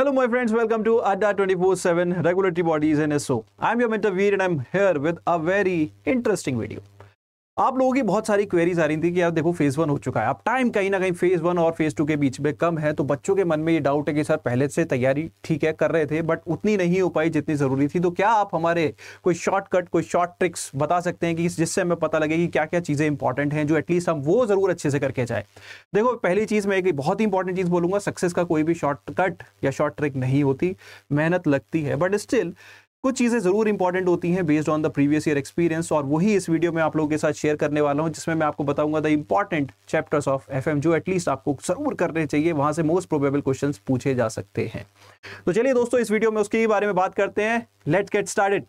Hello my friends, welcome to Adda 24-7 Regulatory Bodies NSO. I'm your mentor Veer and I'm here with a very interesting video. आप लोगों की बहुत सारी queries आ रही थी कि यार देखो फेज वन हो चुका है अब टाइम कहीं ना कहीं फेज वन और फेज टू के बीच में कम है तो बच्चों के मन में ये डाउट है कि सर पहले से तैयारी ठीक है कर रहे थे बट उतनी नहीं हो पाई जितनी जरूरी थी तो क्या आप हमारे कोई शॉर्टकट कोई शॉर्ट ट्रिक्स बता सकते हैं कि जिससे हमें पता लगे कि क्या क्या चीजें इंपॉर्टेंट हैं जो एटलीस्ट हम वो जरूर अच्छे से करके जाए देखो पहली चीज मैं एक बहुत ही इंपॉर्टेंट चीज बोलूंगा सक्सेस का कोई भी शॉर्टकट या शॉर्ट ट्रिक नहीं होती मेहनत लगती है बट स्टिल कुछ चीज़ें ज़रूर इंपॉर्टेंट होती हैं based on the previous year experience और वही इस वीडियो में आप लोगों के साथ शेयर करने वाला हूं जिसमें मैं आपको बताऊंगा the important chapters of F जो एटलीस्ट आपको जरूर करने चाहिए वहां से मोस्ट प्रोबेबल क्वेश्चन पूछे जा सकते हैं तो चलिए दोस्तों इस वीडियो में उसके बारे में बात करते हैं let get started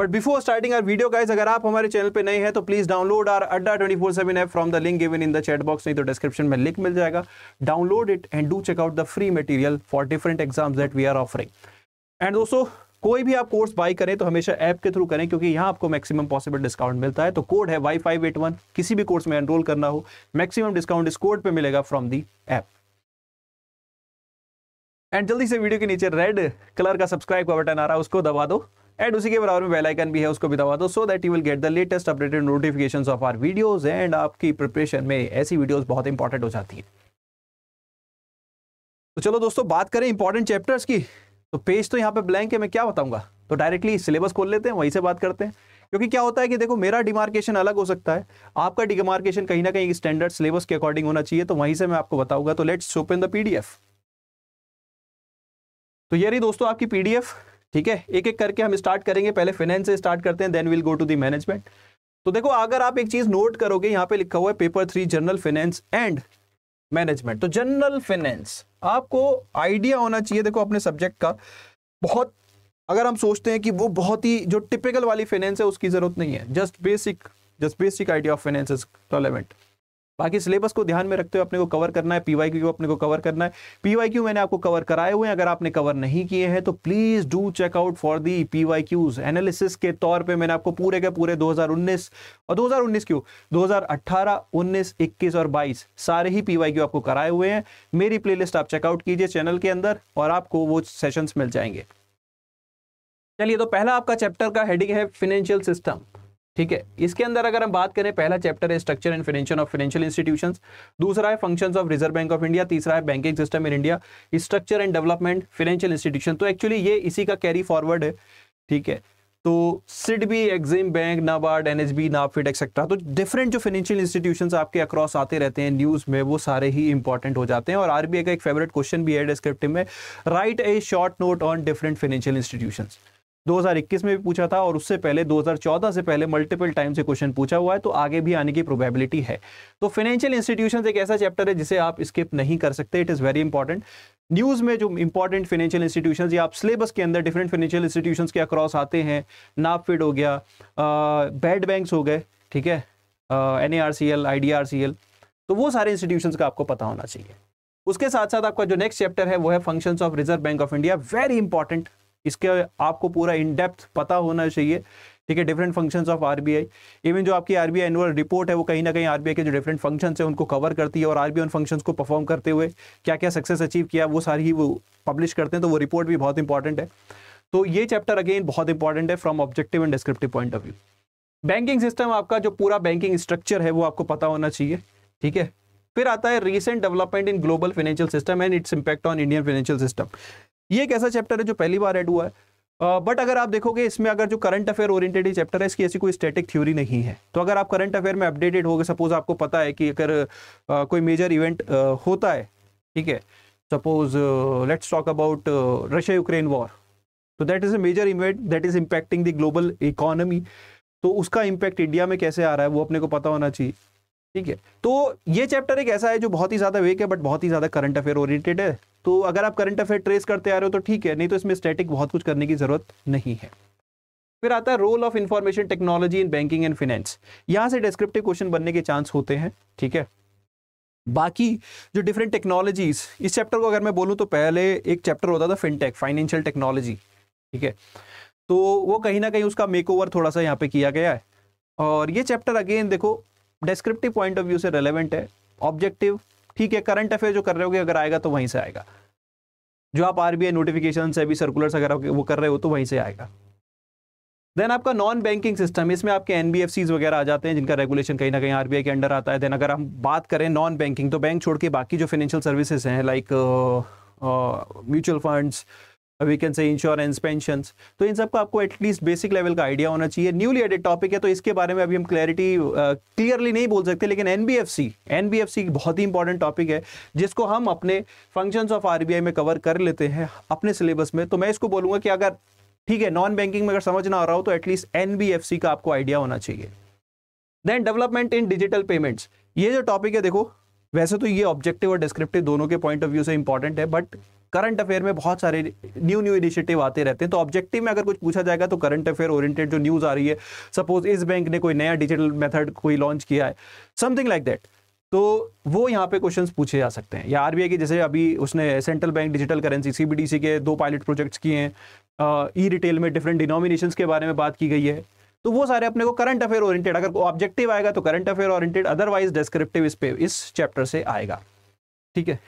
but before starting our video guys अगर आप हमारे चैनल पे नए हैं तो please download our Adda twenty four seven app from the link given in the chat box नहीं तो डिस्क्रिप्शन में लिंक मिल जाएगा download it and do check out the free material for different exams that we are offering and दोस्तों कोई भी आप course by करें तो हमेशा ऐप के थ्रू करें क्योंकि यहां आपको मैक्सिमम पॉसिबल डिस्काउंट मिलता है तो कोड है वाई फाइव एट वन किसी भी कोर्स में एनरोल करना हो मैक्सिमम डिस्काउंट इस कोड पे मिलेगा फ्रॉम दी ऐप एंड जल्दी से वीडियो के नीचे रेड कलर का सब्सक्राइब का बटन आ रहा है उसको दबा दो एंड उसी के बराबर में बेल आइकन भी है उसको भी दबा दो so that you will get the latest updated notifications of our videos and आपकी प्रिपरेशन में ऐसी वीडियोस बहुत इंपॉर्टेंट हो जाती है तो चलो दोस्तों बात करें इंपॉर्टेंट चैप्टर्स की तो पेज तो यहाँ पे ब्लैंक है मैं क्या बताऊंगा तो डायरेक्टली सिलेबस खोल लेते हैं वहीं से बात करते हैं क्योंकि क्या होता है कि देखो मेरा डिमार्केशन अलग हो सकता है आपका डिमार्केशन कहीं ना कहीं स्टैंडर्ड सिलेबस के अकॉर्डिंग होना चाहिए तो वहीं से मैं आपको बताऊंगा तो लेट्स ओपन द पीडीएफ तो ये रही दोस्तों आपकी पीडीएफ ठीक है एक एक करके हम स्टार्ट करेंगे पहले फाइनेंस से स्टार्ट करते हैं then will go to the management तो देखो अगर आप एक चीज नोट करोगे यहाँ पे लिखा हुआ है paper three general finance and management तो जनरल फाइनेंस आपको आइडिया होना चाहिए देखो अपने सब्जेक्ट का बहुत अगर हम सोचते हैं कि वो बहुत ही जो टिपिकल वाली फाइनेंस है उसकी जरूरत नहीं है just basic just basic idea of finance is relevant बाकी सिलेबस को ध्यान में रखते हुए अपने को कवर करना है पीवाई क्यू अपने को कवर करना है पीवाई क्यू मैंने आपको कवर कराए हुए हैं अगर आपने कवर नहीं किए हैं तो please do check out for the cues analysis के तौर पे मैंने आपको पूरे के पूरे 2019 और 2019 क्यों 2018 19 21 और 22 सारे ही पीवाई क्यू आपको कराए हुए हैं मेरी प्ले आप चेकआउट कीजिए चैनल के अंदर और आपको वो सेशन मिल जाएंगे चलिए तो पहला आपका चैप्टर का हेडिंग है फिनेंशियल सिस्टम ठीक है इसके अंदर अगर हम बात करें पहला चैप्टर है structure and financial of financial institutions दूसरा है functions of Reserve Bank of India तीसरा है banking system in India structure and development financial institution तो एक्चुअली ये इसी का कैरी फॉरवर्ड है ठीक है तो SIDBI Exim bank NABARD N H B NAFED etcetera तो डिफरेंट जो फाइनेंशियल इंस्टीट्यूशन आपके अक्रॉस आते रहते हैं न्यूज़ में वो सारे ही इंपॉर्टेंट हो जाते हैं और आरबीआई का एक फेवरेट क्वेश्चन भी है डिस्क्रिप्टिव में write a short note on different financial institutions 2021 में भी पूछा था और उससे पहले 2014 से पहले मल्टीपल टाइम से क्वेश्चन पूछा हुआ है तो आगे भी आने की प्रोबेबिलिटी है तो फाइनेंशियल इंस्टीट्यूशन एक ऐसा चैप्टर है जिसे आप स्किप नहीं कर सकते it is very important news में जो इंपॉर्टेंट फाइनेंशियल इंस्टीट्यूशन या आप सिलेबस के अंदर डिफरेंट फाइनेंशियल इंस्टीट्यूशन के अक्रॉस आते हैं नापफिड हो गया बैड बैंक हो गए ठीक है N A R C L I D R C L तो वो सारे इंस्टीट्यूशन का आपको पता होना चाहिए उसके साथ साथ आपका जो नेक्स्ट चैप्टर है वो है functions of Reserve Bank of India very important इसके आपको पूरा इन डेप्थ पता होना चाहिए ठीक है different functions of RBI even जो आपकी आरबीआई एनुअल रिपोर्ट है वो कहीं ना कहीं आरबीआई के जो डिफरेंट फंक्शंस है उनको कवर करती है और आरबीआई उन फंक्शंस को परफॉर्म करते हुए क्या क्या सक्सेस अचीव किया वो सारी ही वो पब्लिश करते हैं तो वो रिपोर्ट भी बहुत इंपॉर्टेंट है तो ये चैप्टर अगेन बहुत इंपॉर्टेंट है from objective and descriptive point of view banking system आपका जो पूरा बैंकिंग स्ट्रक्चर है वो आपको पता होना चाहिए ठीक है फिर आता है recent development in global financial system and its impact on Indian financial system ये एक ऐसा चैप्टर है जो पहली बार एड हुआ है बट अगर आप देखोगे इसमें अगर जो करंट अफेयर ओरिएंटेड ही चैप्टर है इसकी ऐसी कोई स्टैटिक थ्योरी नहीं है तो अगर आप करंट अफेयर में अपडेटेड हो गए सपोज आपको पता है कि अगर uh, कोई मेजर इवेंट uh, होता है ठीक है suppose let's talk about Russia Ukraine war तो that is a major event that is impacting the global economy तो उसका इम्पैक्ट इंडिया में कैसे आ रहा है वो अपने को पता होना चाहिए ठीक है तो ये चैप्टर एक ऐसा है जो बहुत ही ज़्यादा वेक है बट बहुत ही ज़्यादा करंट अफेयर ओरिएंटेड है तो अगर आप करंट अफेयर ट्रेस करते आ रहे हो तो ठीक है नहीं तो इसमें स्टैटिक बहुत कुछ करने की ज़रूरत नहीं है फिर आता है role of information technology in banking and finance यहां से डिस्क्रिप्टिव क्वेश्चन बनने के चांस होते हैं ठीक है बाकी जो डिफरेंट टेक्नोलॉजीज इस चैप्टर को अगर मैं बोलूं तो पहले एक चैप्टर होता था फिनटेक फाइनेंशियल टेक्नोलॉजी ठीक है तो वो कहीं ना कहीं उसका मेकओवर थोड़ा सा यहाँ पे किया गया है और ये चैप्टर अगेन देखो डिस्क्रिप्टिव पॉइंट ऑफ व्यू से रेलेवेंट है ऑब्जेक्टिव ठीक है करंट अफेयर जो कर रहे हो अगर आएगा तो वहीं से आएगा जो आप आरबीआई नोटिफिकेशन से भी सर्कुलर्स अगर वो कर रहे हो तो वहीं से आएगा देन आपका नॉन बैंकिंग सिस्टम इसमें आपके एनबीएफसीज वगैरह आ जाते हैं जिनका रेगुलेशन कहीं ना कहीं आरबीआई के अंडर आता है देन अगर हम बात करें नॉन बैंकिंग तो बैंक छोड़ के बाकी जो फाइनेंशियल सर्विसेज हैं like mutual funds we can say insurance pension तो इन सबका आपको एटलीस्ट बेसिक लेवल का आइडिया होना चाहिए न्यूली एडेड टॉपिक है तो इसके बारे में अभी हम क्लैरिटी क्लियरली uh, नहीं बोल सकते लेकिन एनबीएफसी एनबीएफसी बहुत ही इंपॉर्टेंट टॉपिक है जिसको हम अपने फंक्शन ऑफ आर में कवर कर लेते हैं अपने सिलेबस में तो मैं इसको बोलूंगा कि अगर ठीक है नॉन बैंकिंग में अगर समझ ना आ रहा हो तो एटलीस्ट एन का आपको आइडिया होना चाहिए then development in digital payments ये जो टॉपिक है देखो वैसे तो ये ऑब्जेक्टिव और डिस्क्रिप्टिव दोनों के पॉइंट ऑफ व्यू से इंपॉर्टेंट है बट करंट अफेयर में बहुत सारे न्यू न्यू इनिशिएटिव आते रहते हैं तो ऑब्जेक्टिव में अगर कुछ पूछा जाएगा तो करंट अफेयर ओरिएंटेड जो न्यूज़ आ रही है सपोज इस बैंक ने कोई नया डिजिटल मेथड कोई लॉन्च किया है समथिंग लाइक दैट तो वो यहाँ पे क्वेश्चंस पूछे जा सकते हैं या आरबीआई की जैसे अभी उसने central bank digital currency CBDC के दो पायलट प्रोजेक्ट्स किए हैं ई रिटेल में डिफरेंट डिनोमिनेशन के बारे में बात की गई है तो वो सारे अपने को करंट अफेयर ओरिएंटेड अगर ऑब्जेक्टिव आएगा तो current affair oriented otherwise descriptive इस पे इस चैप्टर से आएगा ठीक है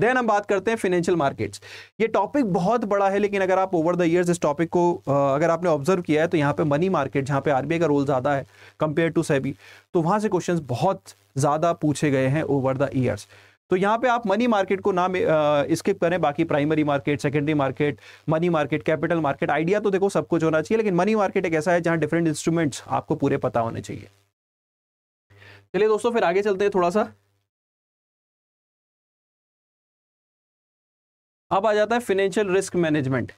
देन हम बात करते हैं फाइनेंशियल मार्केट्स ये टॉपिक बहुत बड़ा है लेकिन अगर आप ओवर द ईयर्स इस टॉपिक को अगर आपने ऑब्जर्व किया है तो यहाँ पे मनी मार्केट जहाँ पे आरबीआई का रोल ज़्यादा है कंपेयर टू सेबी तो वहाँ से क्वेश्चंस बहुत ज़्यादा पूछे गए हैं ओवर द ईयर्स तो यहाँ पे आप मनी मार्केट को नाम स्किप करें बाकी primary market secondary market money market capital market idea तो देखो सब कुछ होना चाहिए लेकिन मनी मार्केट एक ऐसा है जहाँ डिफरेंट इंस्ट्रूमेंट्स आपको पूरे पता होने चाहिए चलिए दोस्तों फिर आगे चलते हैं थोड़ा सा अब आ जाता है फाइनेंशियल रिस्क मैनेजमेंट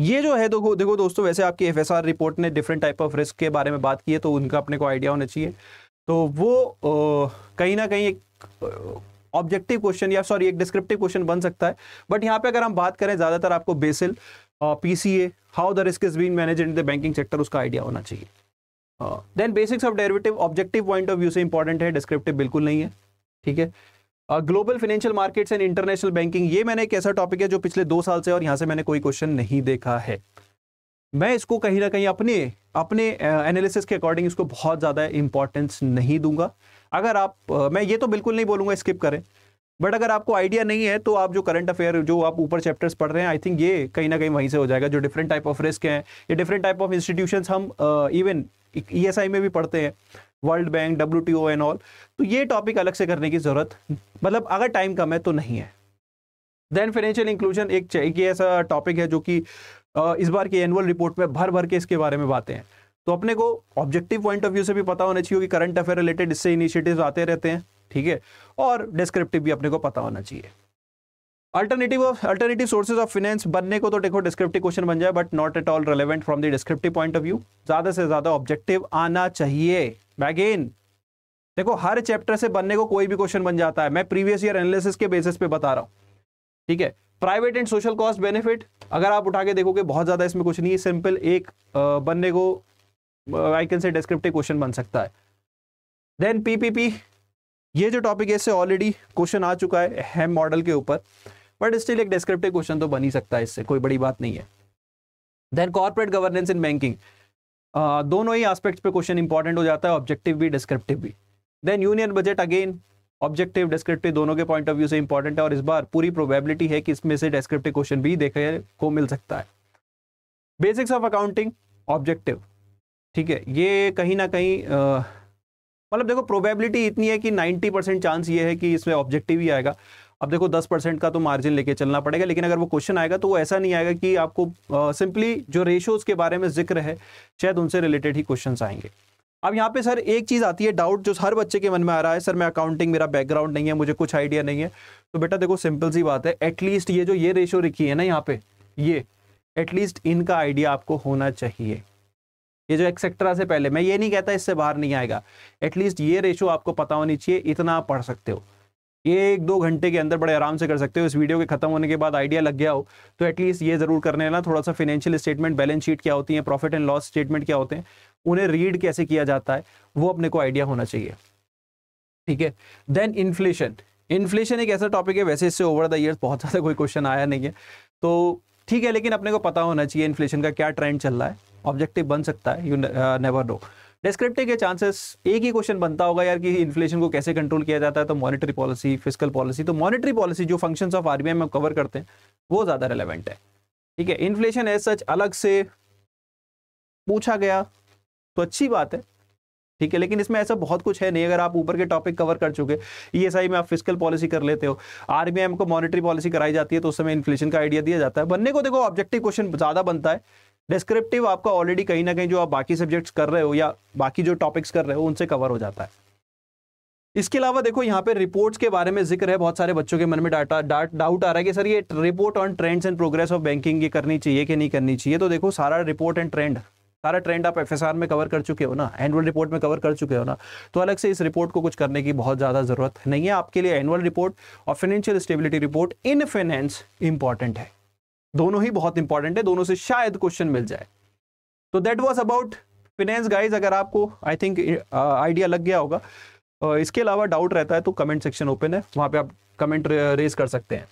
ये जो है देखो देखो दोस्तों वैसे आपकी एफ रिपोर्ट ने डिफरेंट टाइप ऑफ रिस्क के बारे में बात की है तो उनका अपने को आइडिया होना चाहिए तो वो कहीं ना कहीं एक ऑब्जेक्टिव क्वेश्चन या सॉरी एक डिस्क्रिप्टिव क्वेश्चन बन सकता है बट यहाँ पे अगर हम बात करें ज़्यादातर आपको Basel PCA how the risk is been manage in the banking sector उसका आइडिया होना चाहिए then basics of derivative objective point of view से इंपॉर्टेंट है डिस्क्रिप्टिव बिल्कुल नहीं है ठीक है global financial markets and international banking ये मैंने एक ऐसा टॉपिक है जो पिछले दो साल से और यहाँ से मैंने कोई क्वेश्चन नहीं देखा है मैं इसको कहीं ना कहीं अपने अपने एनालिसिस uh, के अकॉर्डिंग इसको बहुत ज़्यादा इंपॉर्टेंस नहीं दूंगा अगर आप uh, मैं ये तो बिल्कुल नहीं बोलूँगा स्किप करें बट अगर आपको आइडिया नहीं है तो आप जो करंट अफेयर जो आप ऊपर चैप्टर्स पढ़ रहे हैं आई थिंक ये कहीं ना कहीं वहीं से हो जाएगा जो डिफरेंट टाइप ऑफ रिस्क हैं या डिफरेंट टाइप ऑफ इंस्टीट्यूशन हम इवन uh, ई e में भी पढ़ते हैं world bank W T O and all तो ये टॉपिक अलग से करने की ज़रूरत मतलब अगर टाइम कम है तो नहीं है देन फाइनेंशियल इंक्लूजन एक एक ऐसा टॉपिक है जो कि इस बार की एनुअल रिपोर्ट में भर भर के इसके बारे में बातें हैं तो अपने को ऑब्जेक्टिव पॉइंट ऑफ व्यू से भी पता होना चाहिए कि करंट अफेयर रिलेटेड इससे इनिशिएटिव्स आते रहते हैं ठीक है और डिस्क्रिप्टिव भी अपने को पता होना चाहिए alternative of alternative sources of finance बनने को तो देखो डिस्क्रिप्टिव क्वेश्चन बन जाए but not at all relevant from the descriptive point of view ज्यादा से ज्यादा ऑब्जेक्टिव आना चाहिए अगेन देखो हर चैप्टर से बनने को कोई भी क्वेश्चन बन जाता है मैं प्रीवियस ईयर एनालिसिस के बेसिस पे बता रहा हूँ ठीक है private and social cost benefit अगर आप उठा के देखोगे बहुत ज्यादा इसमें कुछ नहीं है सिंपल एक बनने को I can say descriptive question बन सकता है देन पीपीपी ये जो टॉपिक है इससे ऑलरेडी क्वेश्चन आ चुका है हेम मॉडल के ऊपर बट स्टिल एक डिस्क्रिप्टिव क्वेश्चन तो बन ही सकता है इससे कोई बड़ी बात नहीं है then corporate governance in banking दोनों ही एस्पेक्ट्स पे क्वेश्चन इंपॉर्टेंट हो जाता है ऑब्जेक्टिव भी डिस्क्रिप्टिव भी then union budget again objective descriptive दोनों के पॉइंट ऑफ व्यू से इंपॉर्टेंट है और इस बार पूरी प्रोबेबिलिटी है कि इसमें से डिस्क्रिप्टिव क्वेश्चन भी देखने को मिल सकता है बेसिक्स ऑफ अकाउंटिंग ऑब्जेक्टिव ठीक है ये कहीं ना कहीं मतलब देखो प्रोबेबिलिटी इतनी है कि 90 परसेंट चांस ये है कि इसमें ऑब्जेक्टिव ही आएगा अब देखो दस परसेंट का तो मार्जिन लेके चलना पड़ेगा लेकिन अगर वो क्वेश्चन आएगा तो वो ऐसा नहीं आएगा कि आपको सिंपली uh, जो रेशोज़ के बारे में जिक्र है शायद उनसे रिलेटेड ही क्वेश्चन आएंगे अब यहाँ पे सर एक चीज़ आती है डाउट जो हर बच्चे के मन में आ रहा है सर मैं अकाउंटिंग मेरा बैकग्राउंड नहीं है मुझे कुछ आइडिया नहीं है तो बेटा देखो सिंपल सी बात है एटलीस्ट ये जो ये रेशो लिखी है ना यहाँ पे ये एटलीस्ट इनका आइडिया आपको होना चाहिए ये जो एक्सेट्रा से पहले मैं ये नहीं कहता इससे बाहर नहीं आएगा एटलीस्ट ये रेशो आपको पता होनी चाहिए इतना आप पढ़ सकते हो ये एक दो घंटे के अंदर बड़े आराम से कर सकते हो इस वीडियो के खत्म होने के बाद आइडिया लग गया हो तो एटलीस्ट ये जरूर करने लेना थोड़ा सा फाइनेंशियल स्टेटमेंट बैलेंस शीट क्या होती है प्रॉफिट एंड लॉस स्टेटमेंट क्या होते हैं उन्हें रीड कैसे किया जाता है वो अपने को आइडिया होना चाहिए ठीक है देन इन्फ्लेशन इन्फ्लेशन एक ऐसा टॉपिक है वैसे इससे ओवर द ईयर बहुत ज़्यादा कोई क्वेश्चन आया नहीं है तो ठीक है लेकिन अपने को पता होना चाहिए इन्फ्लेशन का क्या ट्रेंड चल रहा है ऑब्जेक्टिव बन सकता है यू नेवर नो डिस्क्रिप्टिव के चांसेस एक ही क्वेश्चन बनता होगा यार कि इन्फ्लेशन को कैसे कंट्रोल किया जाता है तो मॉनेटरी पॉलिसी फिजिकल पॉलिसी तो मॉनेटरी पॉलिसी जो फंक्शन ऑफ आरबीआई में कवर करते हैं वो ज़्यादा रेलिवेंट है ठीक है इन्फ्लेशन एज सच अलग से पूछा गया तो अच्छी बात है ठीक है लेकिन इसमें ऐसा बहुत कुछ है नहीं अगर आप ऊपर के टॉपिक कवर कर चुके ई एस आई में आप फिजिकल पॉलिसी कर लेते हो आरबीआई को मॉनेटरी पॉलिसी कराई जाती है तो उस समय इन्फ्लेशन का आइडिया दिया जाता है बनने को देखो ऑब्जेक्टिव क्वेश्चन ज़्यादा बनता है डिस्क्रिप्टिव आपका ऑलरेडी कहीं ना कहीं जो आप बाकी सब्जेक्ट्स कर रहे हो या बाकी जो टॉपिक्स कर रहे हो उनसे कवर हो जाता है इसके अलावा देखो यहाँ पे रिपोर्ट्स के बारे में जिक्र है बहुत सारे बच्चों के मन में डाटा डाउट आ रहा है कि सर ये report on trends and progress of banking ये करनी चाहिए कि नहीं करनी चाहिए तो देखो सारा रिपोर्ट एंड ट्रेंड सारा ट्रेंड आप एफ में कवर कर चुके हो ना एनुअल रिपोर्ट में कवर कर चुके हो ना तो अलग से इस रिपोर्ट को कुछ करने की बहुत ज़्यादा ज़रूरत नहीं है आपके लिए एनुअल रिपोर्ट और financial stability report in finance important है दोनों ही बहुत इंपॉर्टेंट है दोनों से शायद क्वेश्चन मिल जाए तो that was about finance guys अगर आपको आई थिंक आइडिया लग गया होगा uh, इसके अलावा डाउट रहता है तो कमेंट सेक्शन ओपन है वहाँ पे आप कमेंट रेज कर सकते हैं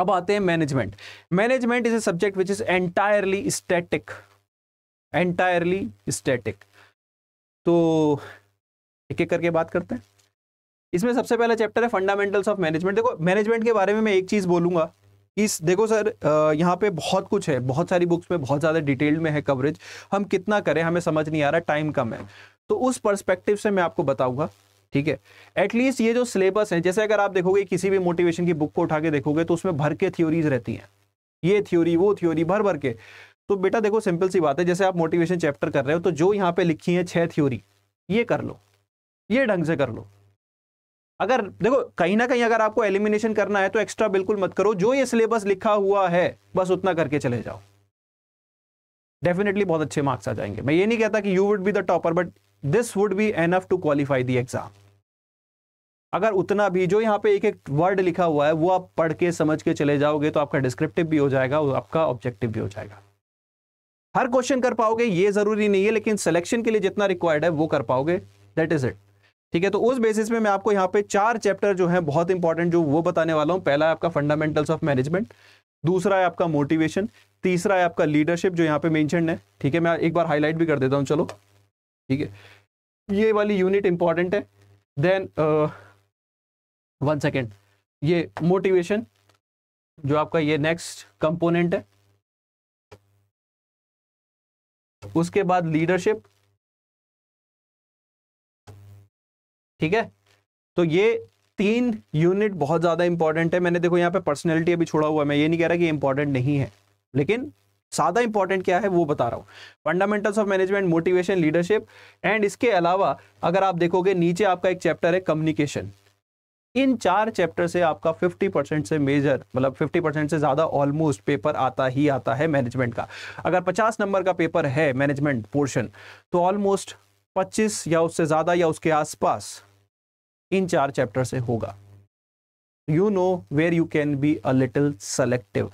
अब आते हैं management management is a subject which is entirely static entirely static तो एक एक करके बात करते हैं इसमें सबसे पहला चैप्टर है फंडामेंटल्स ऑफ मैनेजमेंट देखो मैनेजमेंट के बारे में मैं एक चीज़ बोलूंगा इस देखो सर यहाँ पे बहुत कुछ है बहुत सारी बुक्स में बहुत ज़्यादा डिटेल्ड में है कवरेज हम कितना करें हमें समझ नहीं आ रहा टाइम कम है तो उस परस्पेक्टिव से मैं आपको बताऊंगा ठीक है एटलीस्ट ये जो सिलेबस है जैसे अगर आप देखोगे किसी भी मोटिवेशन की बुक को उठा के देखोगे तो उसमें भर के थ्योरीज रहती हैं ये थ्योरी वो थ्योरी भर भर के तो बेटा देखो सिंपल सी बात है जैसे आप मोटिवेशन चैप्टर कर रहे हो तो जो यहाँ पे लिखी है छह थ्योरी ये कर लो ये ढंग से कर लो अगर देखो कहीं ना कहीं अगर आपको एलिमिनेशन करना है तो एक्स्ट्रा बिल्कुल मत करो जो ये सिलेबस लिखा हुआ है बस उतना करके चले जाओ डेफिनेटली बहुत अच्छे मार्क्स आ जाएंगे मैं ये नहीं कहता कि you would be the topper but this would be enough to qualify the exam अगर उतना भी जो यहाँ पे एक एक वर्ड लिखा हुआ है वो आप पढ़ के समझ के चले जाओगे तो आपका डिस्क्रिप्टिव भी हो जाएगा आपका ऑब्जेक्टिव भी हो जाएगा हर क्वेश्चन कर पाओगे ये जरूरी नहीं है लेकिन सिलेक्शन के लिए जितना रिक्वायर्ड है वो कर पाओगे दैट इज इट ठीक है तो उस बेसिस पे मैं आपको यहाँ पे चार चैप्टर जो है बहुत इंपॉर्टेंट जो वो बताने वाला हूँ पहला है आपका फंडामेंटल्स ऑफ मैनेजमेंट दूसरा है आपका मोटिवेशन तीसरा है आपका लीडरशिप जो यहाँ पे मैंशन है ठीक है मैं एक बार हाईलाइट भी कर देता हूँ चलो ठीक है ये वाली यूनिट इंपॉर्टेंट है देन वन सेकेंड ये मोटिवेशन जो आपका ये नेक्स्ट कंपोनेंट है उसके बाद लीडरशिप ठीक है तो ये तीन यूनिट बहुत ज़्यादा इंपॉर्टेंट है मैंने देखो यहाँ पे पर्सनैलिटी अभी छोड़ा हुआ है मैं ये नहीं कह रहा कि इंपॉर्टेंट नहीं है लेकिन ज़्यादा इंपॉर्टेंट क्या है वो बता रहा हूँ fundamentals of management motivation leadership and इसके अलावा अगर आप देखोगे नीचे आपका एक चैप्टर है कम्युनिकेशन इन चार चैप्टर से आपका 50 परसेंट से मेजर मतलब 50 परसेंट से ज़्यादा ऑलमोस्ट पेपर आता ही आता है मैनेजमेंट का अगर 50 नंबर का पेपर है मैनेजमेंट पोर्शन तो ऑलमोस्ट 25 या उससे ज़्यादा या उसके आसपास इन चार चैप्टर से होगा you know where you can be a little selective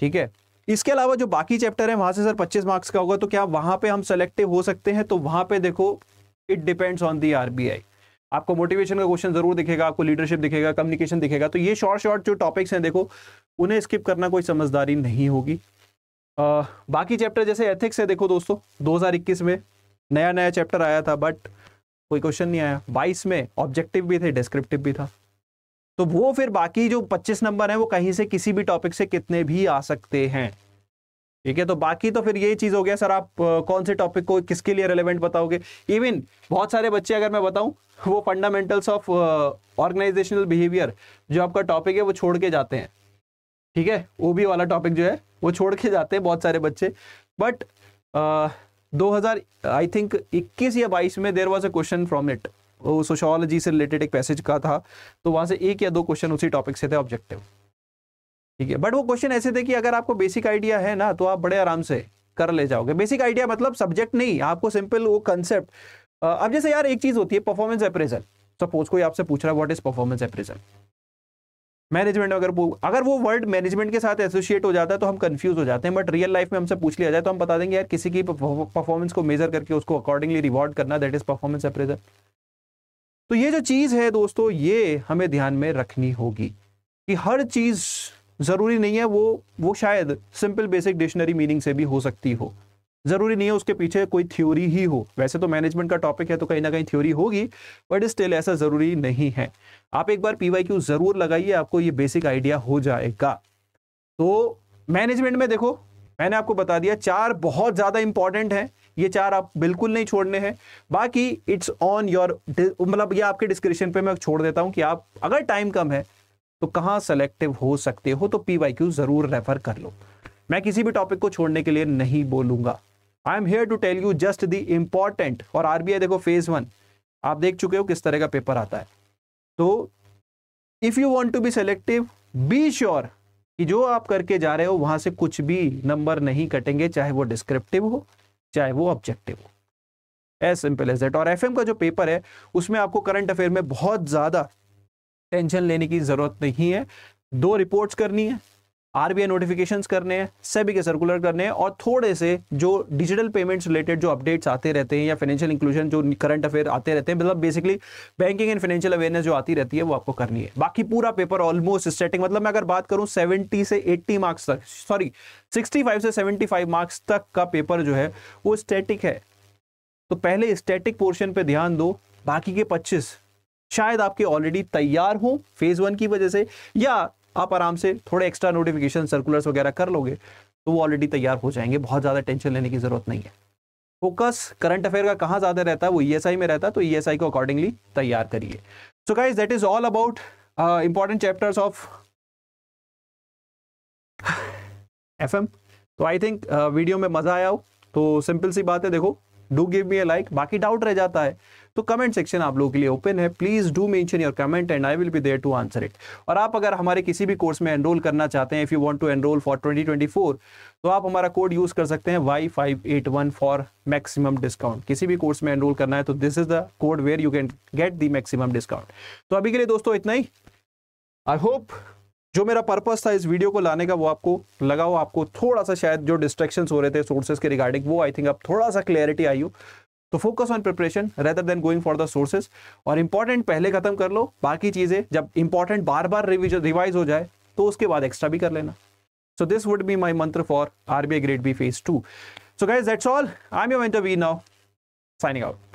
ठीक है इसके अलावा जो बाकी चैप्टर है वहां से सर 25 मार्क्स का होगा तो क्या वहां पे हम सेलेक्टिव हो सकते हैं तो वहां पे देखो it depends on the RBI आपको मोटिवेशन का क्वेश्चन जरूर दिखेगा आपको लीडरशिप दिखेगा कम्युनिकेशन दिखेगा तो ये शॉर्ट शॉर्ट जो टॉपिक्स हैं देखो उन्हें स्किप करना कोई समझदारी नहीं होगी आ, बाकी चैप्टर जैसे एथिक्स है देखो दोस्तों दो में नया नया चैप्टर आया था बट कोई क्वेश्चन नहीं आया बाईस में ऑब्जेक्टिव भी थे डिस्क्रिप्टिव भी था तो वो फिर बाकी जो पच्चीस नंबर है वो कहीं से किसी भी टॉपिक से कितने भी आ सकते हैं ठीक है तो बाकी तो फिर यही चीज हो गया सर आप कौन से टॉपिक को किसके लिए रेलिवेंट बताओगे इवन बहुत सारे बच्चे अगर मैं बताऊं वो फंडामेंटल्स ऑफ ऑर्गेनाइजेशनल बिहेवियर जो आपका टॉपिक है वो छोड़ के जाते हैं ठीक है ओबी वाला टॉपिक जो है वो छोड़ के जाते हैं बहुत सारे बच्चे बट आई थिंक 21 या 22 में there was a question from it वो सोशोलॉजी से रिलेटेड एक पैसेज का था तो वहां से एक या दो क्वेश्चन उसी टॉपिक से थे ऑब्जेक्टिव ठीक है बट वो क्वेश्चन ऐसे थे कि अगर आपको बेसिक आइडिया है ना तो आप बड़े आराम से कर ले जाओगे बेसिक आइडिया मतलब सब्जेक्ट नहीं आपको सिंपल वो कंसेप्ट अब जैसे यार एक चीज होती है परफॉर्मेंस अप्रेजल सपोज कोई आपसे पूछ रहा है what is performance appraisal management अगर वो अगर वो वर्ड मैनेजमेंट के साथ एसोसिएट हो जाता है तो हम कंफ्यूज हो जाते हैं बट रियल लाइफ में हमसे पूछ लिया जाए तो हम बता देंगे यार किसी की परफॉर्मेंस को मेजर करके उसको अकॉर्डिंगली रिवॉर्ड करना दैट इज परफॉर्मेंस अप्रेजल तो ये जो चीज़ है दोस्तों ये हमें ध्यान में रखनी होगी कि हर चीज़ ज़रूरी नहीं है वो वो शायद सिंपल बेसिक डिक्शनरी मीनिंग से भी हो सकती हो जरूरी नहीं है उसके पीछे कोई थ्योरी ही हो वैसे तो मैनेजमेंट का टॉपिक है तो कहीं ना कहीं थ्योरी होगी बट स्टिल ऐसा जरूरी नहीं है आप एक बार पीवाईक्यू जरूर लगाइए आपको ये बेसिक आइडिया हो जाएगा तो मैनेजमेंट में देखो मैंने आपको बता दिया चार बहुत ज़्यादा इंपॉर्टेंट है ये चार आप बिल्कुल नहीं छोड़ने हैं बाकी इट्स ऑन योर मतलब ये आपके डिस्क्रिप्शन पे मैं छोड़ देता हूं कि आप अगर टाइम कम है तो कहां सेलेक्टिव हो सकते हो तो पी ज़रूर रेफर कर लो मैं किसी भी टॉपिक को छोड़ने के लिए नहीं बोलूंगा I am here to tell you just the important और आरबीआई देखो फेज वन आप देख चुके हो किस तरह का पेपर आता है तो if you want to be selective be sure कि जो आप करके जा रहे हो वहां से कुछ भी नंबर नहीं कटेंगे चाहे वो डिस्क्रिप्टिव हो चाहे वो ऑब्जेक्टिव हो एज सिंपल एज दैट और एफ का जो पेपर है उसमें आपको करंट अफेयर में बहुत ज़्यादा टेंशन लेने की ज़रूरत नहीं है दो रिपोर्ट्स करनी है आरबीआई नोटिफिकेशंस करने हैं सभी के सर्कुलर करने हैं और थोड़े से जो डिजिटल पेमेंट्स रिलेटेड जो अपडेट्स आते रहते हैं या फाइनेंशियल इंक्लूजन जो करंट अफेयर आते रहते हैं मतलब basically banking and financial awareness जो आती रहती है वो आपको करनी है बाकी पूरा पेपर ऑलमोस्ट स्टेटिंग मतलब मैं अगर बात करूँ सेवेंटी से एट्टी मार्क्स तक सॉरी सिक्सटी फाइव से सेवेंटी फाइव मार्क्स तक का पेपर जो है वो स्टेटिक है तो पहले स्टेटिक पोर्शन पर ध्यान दो बाकी के पच्चीस शायद आपके ऑलरेडी तैयार हो फेज वन की वजह से या आप आराम से थोड़े एक्स्ट्रा नोटिफिकेशन सर्कुलर्स वगैरह कर लोगे तो वो ऑलरेडी तैयार हो जाएंगे बहुत ज़्यादा टेंशन लेने की ज़रूरत नहीं है फोकस करंट अफेयर का कहाँ ज़्यादा रहता है वो ई e में रहता है तो ई e को अकॉर्डिंगली तैयार करिए so guys that is all about important chapters of F तो आई थिंक वीडियो में मज़ा आया हो तो सिंपल सी बात है देखो do give me a like बाकी डाउट रह जाता है तो कमेंट सेक्शन आप लोगों के लिए ओपन है please do mention your comment and I will be there to answer it और आप अगर हमारे किसी भी कोर्स में एनरोल करना चाहते हैं if you want to enrol for 2024 तो आप हमारा कोड यूज कर सकते हैं Y five eight one for maximum discount किसी भी कोर्स में एनरोल करना है तो this is the code where you can get the maximum discount तो अभी के लिए दोस्तों इतना ही आई होप जो मेरा पर्पस था इस वीडियो को लाने का वो आपको लगा हो आपको थोड़ा सा शायद जो डिस्ट्रेक्शंस हो रहे थे सोर्सेज के रिगार्डिंग वो आई थिंक अब थोड़ा सा क्लैरिटी आई हो तो focus on preparation rather than going for the sources और इंपॉर्टेंट पहले खत्म कर लो बाकी चीज़ें जब इंपॉर्टेंट बार बार रिवाइज हो जाए तो उसके बाद एक्स्ट्रा भी कर लेना So this would be my mantra for RBI B B Phase 2. So guys, that's all. I'm your mentor we now signing out